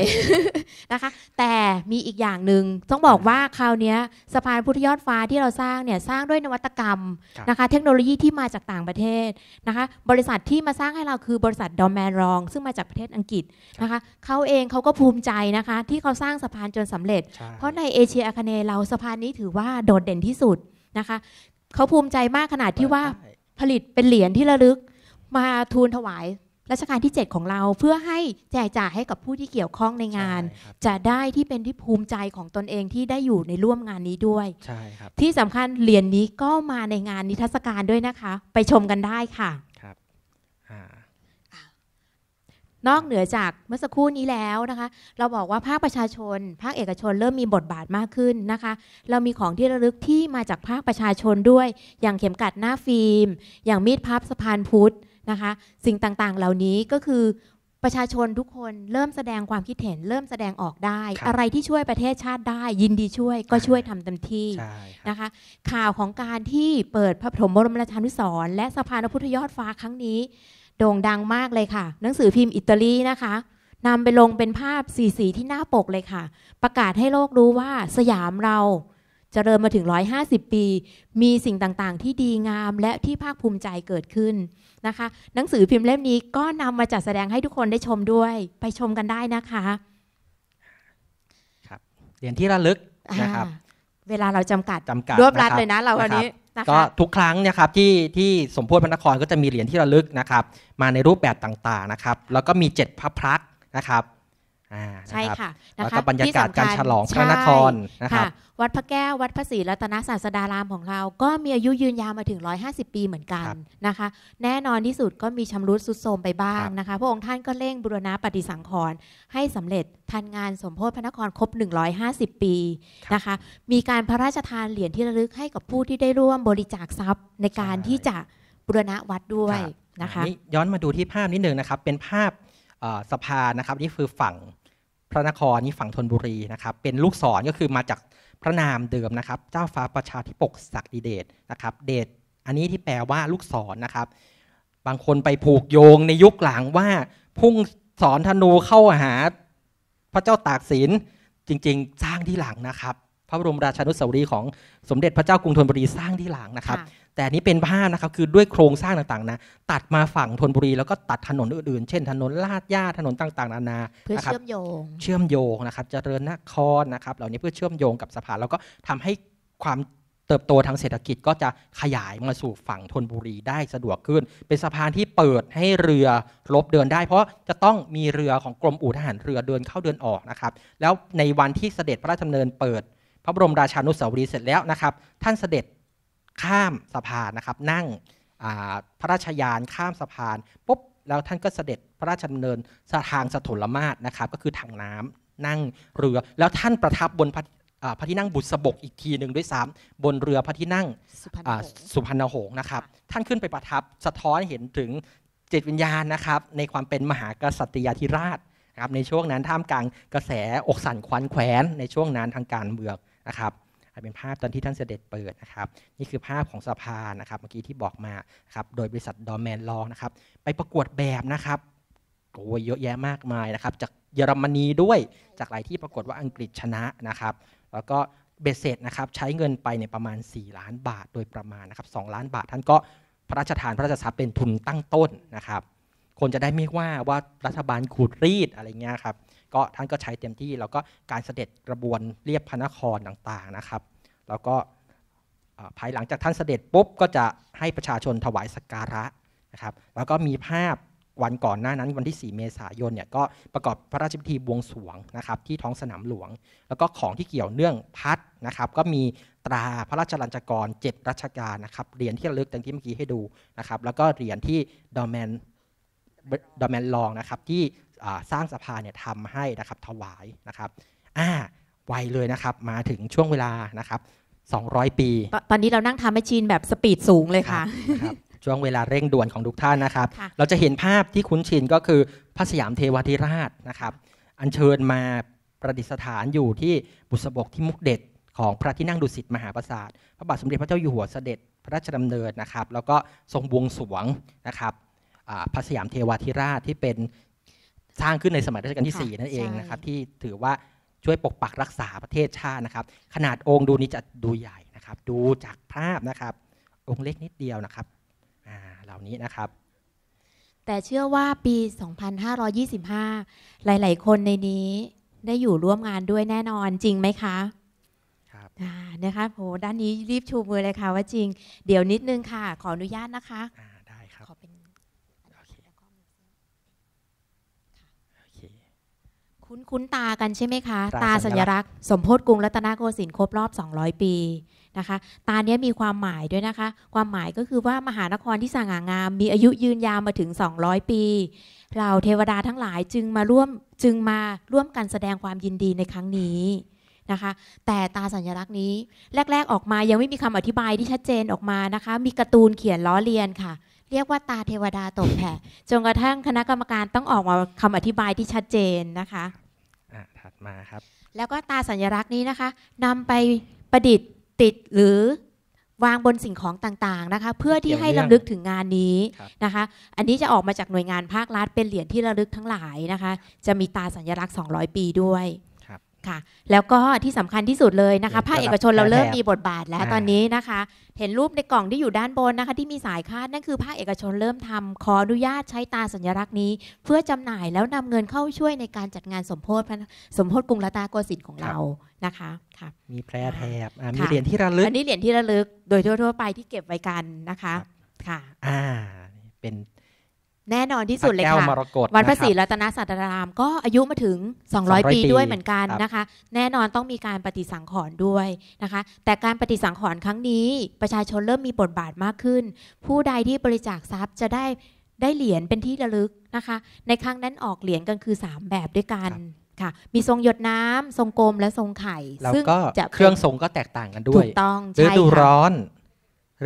นะคะแต่มีอีกอย่างหนึ่งต้องบอกว่าคราวนี้สะพานพุทธยอดฟ้าที่เราสร้างเนี่ยสร้างด้วยนวัตกรรมนะคะเทคโนโลยีที่มาจากต่างประเทศนะคะบริษัทที่มาสร้างให้เราคือบริษัทดอมแมนรองซึ่งมาจากประเทศอังกฤษนะคะเขาเองเขาก็ภูมิใจนะคะที่เขาสร้างสะพานจนสำเร็จ เพราะในเอเชียอาคเนเราสะพานนี้ถือว่าโดดเด่นที่สุดนะคะ เขาภูมิใจมากขนาดที่ว่าผลิตเป็นเหรียญที่ระลึกมาทูลถวายรัชกาลที่7ของเราเพื่อให้แจกจ่ายให้กับผู้ที่เกี่ยวข้องในงาน จะได้ที่เป็นที่ภูมิใจของตนเองที่ได้อยู่ในร่วมงานนี้ด้วยใช่ครับที่สำคัญเหรียญนนี้ก็มาในงานนิทรรศการด้วยนะคะ ไปชมกันได้ค่ะครับนอกเหนือจากเมื่อสักครู่นี้แล้วนะคะ เราบอกว่าภาคประชาชน ภาคเอกชนเริ่มมีบทบาทมากขึ้นนะคะ เรามีของที่ระลึกที่มาจากภาคประชาชนด้วยอย่างเข็มกัดหน้าฟิล์ม อย่างมีดพับสะพานพุทธนะคะสิ่งต่างๆเหล่านี้ก็คือประชาชนทุกคนเริ่มแสดงความคิดเห็นเริ่มแสดงออกได้ อะไรที่ช่วยประเทศชาติได้ ยินดีช่วย ก็ช่วยทำเต็มที่นะคะ ข่าวของการที่เปิดพระพรมบรมราชานุสร์และสะพานพุทธยอดฟ้าครั้งนี้ โด่งดังมากเลยค่ะ หนังสือพิมพ์อิตาลีนะคะนำไปลงเป็นภาพสีสีที่หน้าปกเลยค่ะ ประกาศให้โลกรู้ว่าสยามเราเจริญมาถึง 150 ปี มีสิ่งต่าง ๆ ที่ดีงาม และที่ภาคภูมิใจเกิดขึ้นนะคะ หนังสือพิมพ์เล่มนี้ก็นำมาจัดแสดงให้ทุกคนได้ชมด้วยไปชมกันได้นะคะครับเหรียญที่ระลึกนะครับ เวลาเราจำกัดจำกัดรวบรัดเลยนะเราวันนี้ก็ทุกครั้งนะครับที่ที่สมโพธิพระนครก็จะมีเหรียญที่ระลึกนะครับ มาในรูปแบบต่าง ๆ นะครับ แล้วก็มี7พระพรักนะครับใช่ค่ะนะควบรรยากาศการฉลองพระนครนะครับวัดพระแก้ว วัดพระศรีรัตนศาสดารามของเรา ก็มีอายุยืนยาวมาถึง 150 ปีเหมือนกันนะคะแน่นอนที่สุดก็มีชำรุดสุดโทรมไปบ้างนะคะพระองค์ท่านก็เร่งบุรณะปฏิสังขรณ์ให้สำเร็จทันงานสมโพธิพระนครครบ 150 ปีนะคะมีการพระราชทานเหรียญที่ระลึกให้กับผู้ที่ได้ร่วมบริจาคทรัพย์ในการที่จะบุรณะวัดด้วยนะคะย้อนมาดูที่ภาพนิดนึงนะครับเป็นภาพสภานะครับนี่คือฝั่งระนครนี่ฝั่งธนบุรีนะครับ เป็นลูกศรก็คือมาจากพระนามเดิมนะครับ เจ้าฟ้าประชาธิปกศักดิเดชนะครับ เดชอันนี้ที่แปลว่าลูกศรนะครับ บางคนไปผูกโยงในยุคหลังว่าพุ่งสอนธนูเข้าหาพระเจ้าตากสินจริงๆสร้างที่หลังนะครับ พระบรมราชานุสาวรีย์ของสมเด็จพระเจ้ากรุงธนบุรีสร้างที่หลังนะครับแต่นี้เป็นภาพนะครับคือด้วยโครงสร้างต่างๆนะตัดมาฝั่งธนบุรีแล้วก็ตัดถนนอื่นๆ เช่นถนนลาดย่าถนนต่างๆนานาเพื่อเชื่อมโยงเชื่อมโยงนะครับเจริญนครนะครับ เหล่านี้เพื่อเชื่อมโยงกับสะพานแล้วก็ทำให้ความเติบโตทางเศรษฐกิจ ก็จะขยายมาสู่ฝั่งธนบุรีได้สะดวกขึ้น เป็นสะพานที่เปิดให้เรือรบเดินได้ เพราะจะต้องมีเรือของกรมอู่ทหารเรือเดินเข้าเดินออกนะครับแล้วในวันที่เสด็จพระราชดำเนินเปิด พระบรมราชานุสาวรีย์เสร็จแล้วนะครับ ท่านเสด็จข้ามสะพานนะครับนั่งพระราชยานข้ามสะพานปุ๊บแล้วท่านก็เสด็จพระราชดำเนินสทางสถลมาศนะครับ ก็คือทางน้ำนั่งเรือแล้วท่านประทับบนพระที่นั่งบุษบกอีกทีหนึ่งด้วยซ้ำบนเรือพระที่นั่งสุพรรณหงษ์นะครับ ท่านขึ้นไปประทับสะท้อนเห็นถึงจิตวิญญาณนะครับในความเป็นมหากษัตริยาธิราชครับ ในช่วงนั้นท่ามกลางกระแสอกสั่นควันแขวน ในช่วงนั้นทางการเมืองนะครับเป็นภาพตอนที่ท่านเสด็จเปิดนะครับ นี่คือภาพของสะพานนะครับเมื่อกี้ที่บอกมาครับโดยบริษัทดอมแมนลองนะครับไปประกวดแบบนะครับโอ้เยอะแยะมากมายนะครับ จากเยอรมนีด้วยจากหลายที่ปรากฏว่าอังกฤษชนะนะครับ แล้วก็เบสเซ็ตนะครับใช้เงินไปในประมาณ 4 ล้านบาทโดยประมาณนะครับ 2 ล้านบาท ท่านก็พระราชทานพระราชทรัพย์เป็นทุนตั้งต้นนะครับ คนจะได้ไม่ว่าว่ารัฐบาลขูดรีดอะไรเงี้ยครับก็ท่านก็ใช้เต็มที่แล้วก็การเสด็จกระบวนเรียบพระนครต่างๆนะครับ แล้วก็ภายหลังจากท่านเสด็จปุ๊บก็จะให้ประชาชนถวายสักการะนะครับแล้วก็มีภาพวันก่อนหน้านั้น วันที่ 4 เมษายนเนี่ยก็ประกอบพระราชพิธีบวงสรวงนะครับที่ท้องสนามหลวง แล้วก็ของที่เกี่ยวเนื่องพัดนะครับก็มีตราพระราชลัญจกร 7รัชกาลนะครับเหรียญที่ระลึกตังที่เมื่อกี้ให้ดูนะครับแล้วก็เหรียญที่ดอมแมนดอมแมนลองนะครับที่สร้างสภาเนี่ยทำให้นะครับถวายนะครับ อ่า ไวเลยนะครับมาถึงช่วงเวลานะครับ200 ปี ตอนนี้เรานั่งทำแมชชีนแบบสปีดสูงเลยค่ะคช่วงเวลาเร่งด่วนของทุกท่านนะครับ เราจะเห็นภาพที่คุ้นชินก็คือพระสยามเทวาธิราชนะครับ อัญเชิญมาประดิษฐานอยู่ที่บุษบกที่มุกเด็ดของพระที่นั่งดุสิตมหาปราสาทพระบาทสมเด็จพระเจ้าอยู่หัวเสด็จพระราชดำเนินนะครับ แล้วก็ทรงบวงสรวงนะครับพระสยามเทวาธิราชที่เป็นสร้างขึ้นในสมัยรัชกาลที่ 4 นั่นเองนะครับ ที่ถือว่าช่วยปกปักรักษาประเทศชาตินะครับ ขนาดองค์ดูนี้จะดูใหญ่นะครับ ดูจากภาพนะครับ องค์เล็กนิดเดียวนะครับเหล่านี้นะครับ แต่เชื่อว่าปี 2525 หลาย ๆคนในนี้ได้อยู่ร่วมงานด้วยแน่นอนจริงไหมคะครับนะคะโหด้านนี้รีบชูมือเลยค่ะว่าจริงเดี๋ยวนิดนึงค่ะขออนุญาตนะคะคุ้นตากันใช่ไหมคะ ตาสัญลักษณ์สมโพธิกรุงรัตนโกสินทร์ครบรอบ 200 ปีนะคะ ตาเนี้ยมีความหมายด้วยนะคะ ความหมายก็คือว่ามหานครที่สง่างาม มีอายุยืนยาวมาถึง 200 ปีเราเทวดาทั้งหลายจึงมาร่วมจึงมาร่วมกันแสดงความยินดีในครั้งนี้นะคะ แต่ตาสัญลักษณ์นี้แรก ๆ ออกมายังไม่มีคำอธิบายที่ชัดเจนออกมานะคะ มีการ์ตูนเขียนล้อเลียนค่ะ เรียกว่าตาเทวดาตกแผ่จนกระทั่งคณะกรรมการต้องออกมาคำอธิบายที่ชัดเจนนะคะมาครับแล้วก็ตาสัญลักษณ์นี้นะคะนำไปประดิษฐ์ติดหรือวางบนสิ่งของต่างๆนะคะเพื่อที่ให้ำลึกถึงงานนี้นะคะอันนี้จะออกมาจากหน่วยงานภาครัฐเป็นเหรียญที่ระลึกทั้งหลายนะคะจะมีตาสัญลักษณ์ 200 ปีด้วยค่ะแล้วก็ที่สำคัญที่สุดเลยนะคะภาคเอกชนเราเริ่มมีบทบาทแล้วตอนนี้นะคะ เห็นรูปในกล่องที่อยู่ด้านบนนะคะ ที่มีสายคาดนั่นคือภาคเอกชนเริ่มทำขออนุญาตใช้ตาสัญลักษณ์นี้ เพื่อจำหน่ายแล้วนำเงินเข้าช่วยในการจัดงานสมโพธิสมโพธิกรุงรัตนโกสินทร์ของเรานะคะค่ะมีแพรแถบมีเหรียญที่ระลึกอันนี้เหรียญที่ระลึกโดยทั่วๆ ไปที่เก็บไว้กันนะคะค่ะอ่าเป็นแน่นอนที่สุดเลยค่ะวันพระศรีรัตนสัตรามก็อายุมาถึง 200 ปีด้วยเหมือนกันนะคะ แน่นอนต้องมีการปฏิสังขรณ์ด้วยนะคะ แต่การปฏิสังขรณ์ครั้งนี้ประชาชนเริ่มมีบทบาทมากขึ้น ผู้ใดที่บริจาคทรัพย์จะได้ได้เหรียญเป็นที่ระลึกนะคะ ในครั้งนั้นออกเหรียญกันคือ 3 แบบด้วยกันค่ะ มีทรงหยดน้ำ ทรงกลมและทรงไข่ซึ่งจะเครื่องทรงก็แตกต่างกันด้วยถูกต้องฤดูร้อน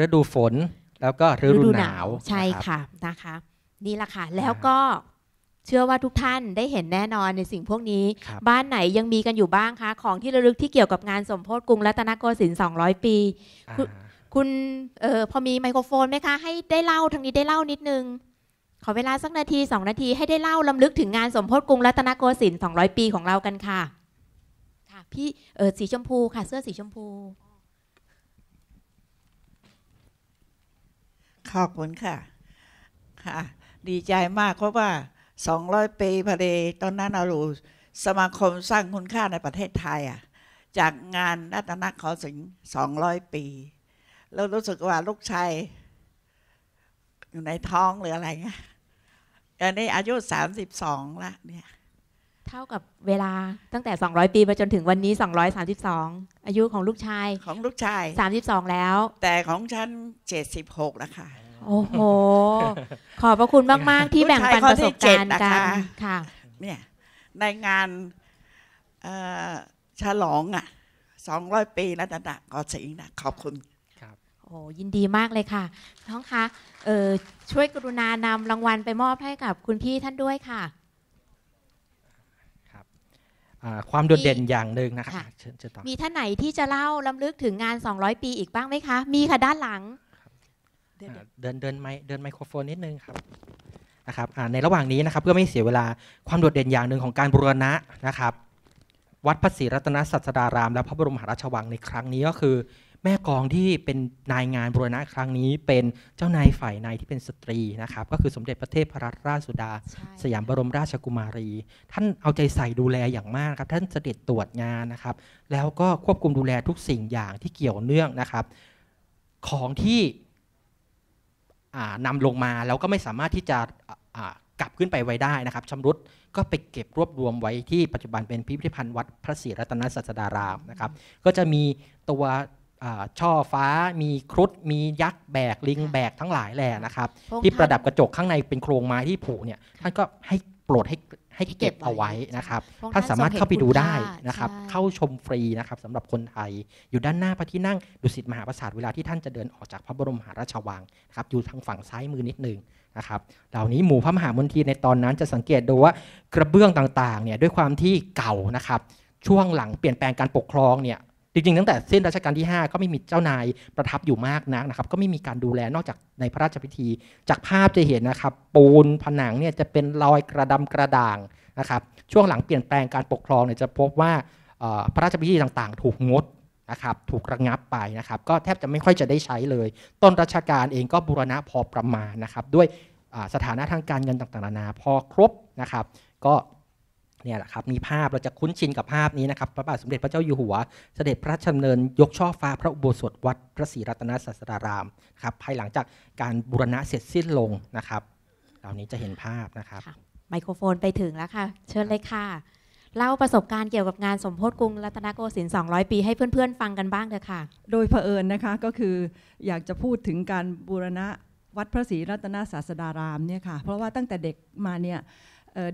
ฤดูฝนแล้วก็ฤดูหนาวใช่ค่ะนะคะนี่แหละค่ะแล้วก็เชื่อว่าทุกท่านได้เห็นแน่นอนในสิ่งพวกนี้ บ้านไหนยังมีกันอยู่บ้างคะของที่ระลึกที่เกี่ยวกับงานสมโพธิกรุงรัตนโกสินทร์200 ปี คุณเออพอมีไมโครโฟนไหมคะให้ได้เล่าทางนี้ได้เล่านิดนึง ขอเวลาสักนาทีสองนาทีให้ได้เล่าลำลึกถึงงานสมโพธิกรุงรัตนโกสินทร์200 ปีของเรากันค่ะ ค่ะพี่เออสีชมพูค่ะ เสื้อสีชมพู ขอบคุณค่ะค่ะดีใจมาก เพราะว่า 200 ปีพอดีตอนนั้นเราูสมาคมสร้างคุณค่าในประเทศไทยอ่ะจากงานรัตนขอสิง200 ปี เรารู้สึกว่าลูกชายอยู่ในท้องหรืออะไรเงี้ยอันนี้อายุ 32 ละเนี่ยเท่ากับเวลาตั้งแต่ 200 ปีมาจนถึงวันนี้ 232 อายุของลูกชายของลูกชาย 32 แล้ว แต่ของฉัน 76 แล้วค่ะโอ้โห ขอบพระคุณมาก ๆ ที่แบ่งปันประสบการณ์กันค่ะ เนี่ย ในงานฉลองอ่ะสองร้อยปีรัตนกเสิง์นะ ขอบคุณ ครับ โอ้ยินดีมากเลยค่ะ ท้องคะเออช่วยกรุณานำรางวัลไปมอบให้กับคุณพี่ท่านด้วยค่ะความโดดเด่นอย่างหนึ่งนะครับมีท่านไหนที่จะเล่าล้ำลึกถึงงาน 200 ปีอีกบ้างไหมคะ มีค่ะด้านหลังเดินเดินไมเดินไมโครโฟนนิดนึงครับนะครับในระหว่างนี้นะครับเพื่อไม่เสียเวลาความโดดเด่นอย่างหนึ่งของการบูรณะนะครับ วัดพระศรีรัตนสัสดาราม และพระบรมหาราชวังในครั้งนี้ก็คือ แม่กองที่เป็นนายงานบูรณะครั้งนี้เป็นเจ้านายฝ่ายในที่เป็นสตรีนะครับ ก็คือสมเด็จพระเทพรัตนราชสุดา สยามบรมราชกุมารี ท่านเอาใจใส่ดูแลอย่างมากครับท่านเสด็จตรวจงานนะครับ แล้วก็ควบคุมดูแลทุกสิ่งอย่างที่เกี่ยวเนื่องนะครับ ของที่นำลงมาแล้วก็ไม่สามารถที่จะกลับขึ้นไปไว้ได้นะครับชำรุดก็ไปเก็บรวบรวมไว้ที่ปัจจุบันเป็นพิพิธภัณฑ์วัดพระศรีรัตนศาสดารามนะครับ ก็จะมีตัวช่อฟ้ามีครุฑมียักษ์แบก ลิง แบกทั้งหลายแหล่นะครับ ที่ประดับกระจกข้างในเป็นโครงไม้ที่ผูกเนี่ยท่านก็ให้โปรดให้ให้เก็บเอาไว้นะครับท่านสามารถเข้าไปดูได้นะครับ เข้าชมฟรีนะครับสำหรับคนไทย อยู่ด้านหน้าพระที่นั่งดุสิตมหาปราสาทเวลาที่ท่านจะเดินออกจากพระบรมมหาราชวังนะครับ อยู่ทางฝั่งซ้ายมือนิดนึงนะครับเหล่านี้หมู่พระมหามนตรีในตอนนั้นจะสังเกตดูว่ากระเบื้องต่างๆเนี่ยด้วยความที่เก่านะครับ ช่วงหลังเปลี่ยนแปลงการปกครองเนี่ยจริงๆ ตั้งแต่เส้นรัชกาลที่5ก็ไม่มีเจ้านายประทับอยู่มากนักนะครับก็ไม่มีการดูแลนอกจากในพระราชพิธีจากภาพจะเห็นนะครับ ปูนผนังเนี่ยจะเป็นรอยกระดำกระด่างนะครับ ช่วงหลังเปลี่ยนแปลงการปกครองเนี่ยจะพบว่าพระราชพิธีต่างๆ ถูกงดนะครับถูกระงงับไปนะครับ ก็แทบจะไม่ค่อยจะได้ใช้เลย ต้นรัชกาลเองก็บูรณะพอประมาณนะครับด้วยสถานะทางการเงินต่างๆนานาพอครบนะครับ ก็เนี่ยแหละครับมีภาพเราจะคุ้นชินกับภาพนี้นะครับพระบาทสมเด็จพระเจ้าอยู่หัว เสด็จพระชำเนินยกช่อฟ้าพระอุโบสถ วัดพระศรีรัตนศาสดารามครับภายหลังจากการบูรณะเสร็จสิ้นลงนะครับเหลานี้จะเห็นภาพนะครับไมโครโฟนไปถึงแล้วค่ะ เชิญเลยค่ะ เล่าประสบการณ์เกี่ยวกับงานสมโพธิกรุงรัตนโกสินทร์ 200 ปี ให้เพื่อนๆฟังกันบ้างเถอะค่ะ โดยเผอิญนะคะก็คือ อยากจะพูดถึงการบูรณะวัดพระศรีรัตนศาสดารามเนี่ยค่ะเพราะว่าตั้งแต่เด็กมาเนี่ย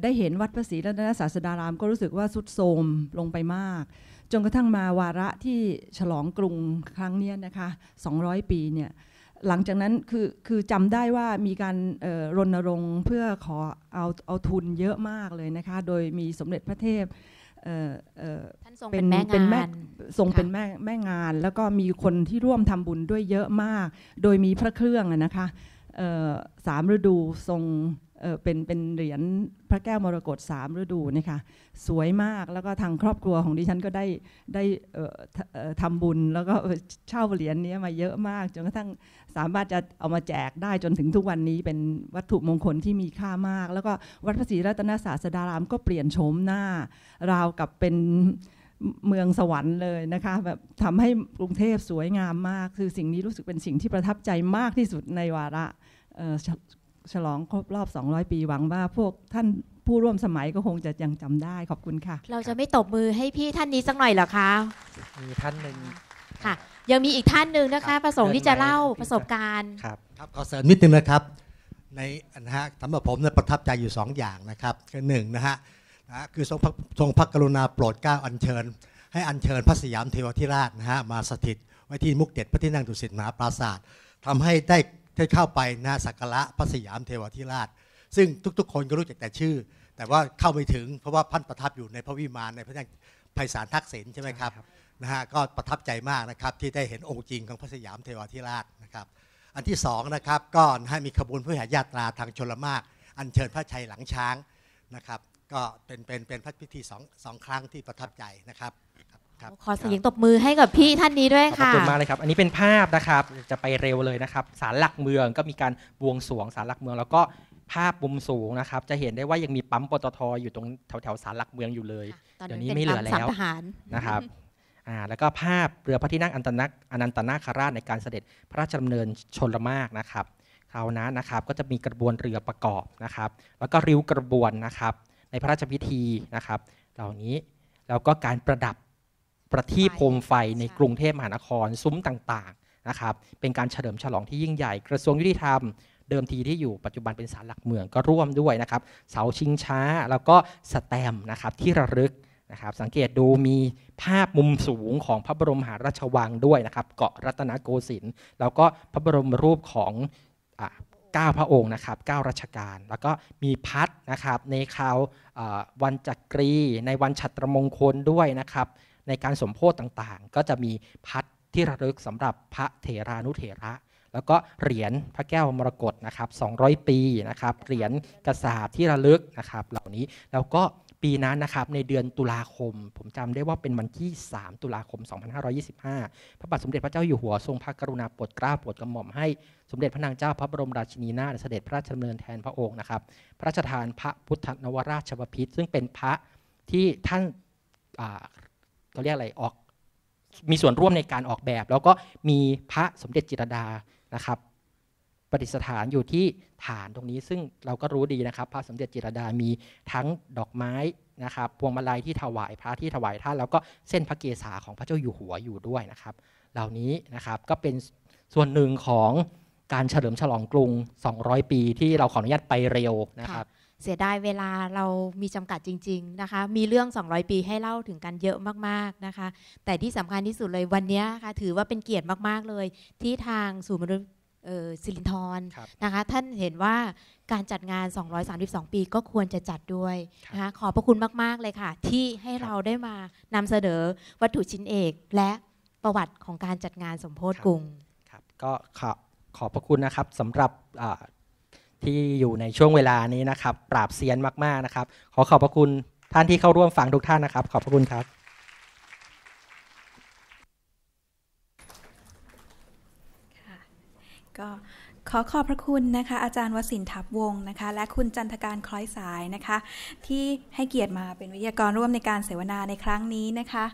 ได้เห็นวัดพระศรีรัตนศาสดารามก็รู้สึกว่าสุดโทมลงไปมากจนกระทั่งมาวาระที่ฉลองกรุงครั้งนี้นะคะ200 ปีเนี่ยหลังจากนั้นคือคือจำได้ว่ามีการรณรงค์เพื่อขอเอาเอาทุนเยอะมากเลยนะคะโดยมีสมเด็จพระเทพท่านทรงเป็นแม่งานทรงเป็นแม่แม่งาน แล้วก็มีคนที่ร่วมทำบุญด้วยเยอะมาก โดยมีพระเครื่องนะคะสามฤดูทรงเป็นเป็นเหรียญพระแก้วมรกตสามฤดูนะคะสวยมากแล้วก็ทางครอบครัวของดิฉันก็ได้ได้ทำบุญแล้วก็เช่าเหรียญนี้มาเยอะมากจนกระทั่งสามารถจะเอามาแจกได้จนถึงทุกวันนี้เป็นวัตถุมงคลที่มีค่ามาก แล้วก็วัดพระศรีรัตนศาสดารามก็เปลี่ยนโฉมหน้าราวกับเป็นเมืองสวรรค์เลยนะคะแบบทำให้กรุงเทพสวยงามมาก คือสิ่งนี้รู้สึกเป็นสิ่งที่ประทับใจมากที่สุดในวาระฉลองครบรอบ 200 ปีหวังว่า พวก ท่านผู้ ร่วมสมัยก็คงจะ ยังจำได้ขอบคุณค่ะ เราจะไม่ ตบ มือให้พี่ท่านนี้ สัก หน่อยเหรอ คะ มี ท่านหนึ่งค่ะยังมีอีกท่านหนึ่งนะคะประสงค์ที่จะเล่าประสบการณ์ครับครับ ขอเสริมนิด นึง นะครับ ในนะฮะสำหรับผมเนี่ยประทับใจอยู่ 2 อย่างนะครับคือหนึ่งนะฮะนะคือทรงทรงพระกรุณาโปรดเกล้าอัญเชิญ ให้อัญเชิญพระสยามเทวทิราชนะฮะมาสถิต ไว้ที่มุกเด็ดพระที่นั่งดุสิตมหาปราศาสตร์ทำให้ได้ที่เข้าไปนะสักการะพระสยามเทวทิราช ซึ่งทุกๆ คนก็รู้จักแต่ชื่อ แต่ว่าเข้าไม่ถึงเพราะว่าพันประทับอยู่ในพระวิมานในพระนางัยสารทักษิณใช่ไหมครับนะฮะก็ประทับใจมากนะครับที่ได้เห็นองค์จริงของพระสยามเทวทิราชนะครับอันที่สองนะครับก็ให้มีขบวนพระหายาตราทางชลมากอันเชิญพระชัยหลังช้างนะครับ ก็เป็นเป็นเป็นพระพิธีสองสองครั้งที่ประทับใจนะครับครับขอเสียงตบมือให้กับพี่ท่านนี้ด้วยค่ะขอบคุณมากเลยครับ อันนี้เป็นภาพนะครับ จะไปเร็วเลยนะครับศาลหลักเมืองก็มีการบวงสรวงศาลหลักเมือง แล้วก็ภาพมุมสูงนะครับ จะเห็นได้ว่ายังมีปั๊มปตทอยู่ตรงแถวๆศาลหลักเมืองอยู่เลย ตอนเดี๋ยวนี้ไม่เหลือแล้วานะครับอ่าแล้วก็ภาพเรือพระที่นั่งอันตนักอนันตนาคราชในการเสด็จพระราชดำเนินชนละมากนะครับคราวนั้นนะครับก็จะมีกระบวนเรือประกอบนะครับ แล้วก็ริ้วกระบวนนะครับในพระราชพิธีนะครับ เหล่านี้แล้วก็การประดับประทีปโคมไฟในกรุงเทพมหานครซุ้มต่างๆนะครับ เป็นการเฉลิมฉลองที่ยิ่งใหญ่ กระทรวงยุติธรรมเดิมทีที่อยู่ปัจจุบันเป็นศาลหลักเมืองก็ร่วมด้วยนะครับ เสาชิงช้าแล้วก็สแตมนะครับที่ระลึกนะครับ สังเกตดูมีภาพมุมสูงของพระบรมหาราชวังด้วยนะครับ เกาะรัตนโกสินทร์แล้วก็พระบรมรูปของก้าพระองค์นะครับเก้ารัชกาลแล้วก็มีพัดนะครับในคราววันจักรีในวันฉัตรมงคลด้วยนะครับในการสมโพธิต่างๆ ก็จะมีพัดที่ระลึกสำหรับพระเถรานุเถระ แล้วก็เหรียญพระแก้วมรกตนะครับ200 ปีนะครับ เหรียญกระสาบที่ระลึกนะครับ เหล่านี้แล้วก็ปีนั้นนะครับ ในเดือนตุลาคม ผมจำได้ว่าเป็นวันที่ 3 ตุลาคม 2525 พระบาทสมเด็จพระเจ้าอยู่หัวทรงพระกรุณาโปรดเกล้าโปรดกระหม่อมให้สมเด็จพระนางเจ้าพระบรมราชินีนาถเสด็จพระราชดำเนินแทนพระองค์นะครับ พระราชทานพระพุทธนวราชบพิตรซึ่งเป็นพระที่ท่านเขาเรียกอะไรออกมีส่วนร่วมในการออกแบบ แล้วก็มีพระสมเด็จจิตรดานะครับประดิษฐานอยู่ที่ฐานตรงนี้ซึ่งเราก็รู้ดีนะครับ พระสมเด็จจิตรดา มีทั้งดอกไม้นะครับพวงมาลัยที่ถวายพระที่ถวายท่านแล้วก็เส้นพระเกศาของพระเจ้าอยู่หัวอยู่ด้วยนะครับ เหล่านี้นะครับก็เป็นส่วนหนึ่งของการเฉลิมฉลองกรุง 200 ปีที่เราขออนุญาตไปเร็วนะครับเสียดายเวลาเรามีจำกัดจริงๆนะคะ มีเรื่อง 200 ปีให้เล่าถึงกันเยอะมากๆนะคะ แต่ที่สำคัญที่สุดเลยวันนี้ค่ะถือว่าเป็นเกียรติมากๆเลย ที่ทางสูมนุษย์สิรินทรนะคะ ท่านเห็นว่าการจัดงาน 232 ปีก็ควรจะจัดด้วยนะคะขอบพระคุณมากๆเลยค่ะ ที่ให้เราได้มานำเสนอวัตถุชิ้นเอกและประวัติของการจัดงานสมโพธิกรุงครับก็ขอขอบพระคุณนะครับสำหรับที่อยู่ในช่วงเวลานี้นะครับ ปราบเซียนมาก ๆ นะครับ ขอขอบพระคุณท่านที่เข้าร่วมฟังทุกท่านนะครับ ขอบพระคุณครับก็ขอขอบพระคุณนะคะอาจารย์วสินทับวงนะคะ และคุณจันทการคล้อยสายนะคะ ที่ให้เกียรติมาเป็นวิทยากรร่วมในการเสวนาในครั้งนี้นะคะ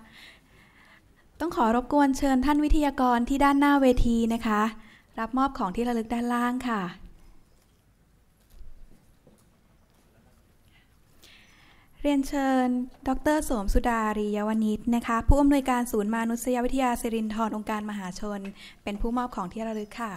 ต้องขอรบกวนเชิญท่านวิทยากรที่ด้านหน้าเวทีนะคะ รับมอบของที่ระลึกด้านล่างค่ะเรียนเชิญ ดร สมสุดารียวณิชนะคะ ผู้อำนวยการศูนย์มนุษยวิทยาสิรินทรองค์การมหาชน เป็นผู้มอบของที่ระลึกค่ะ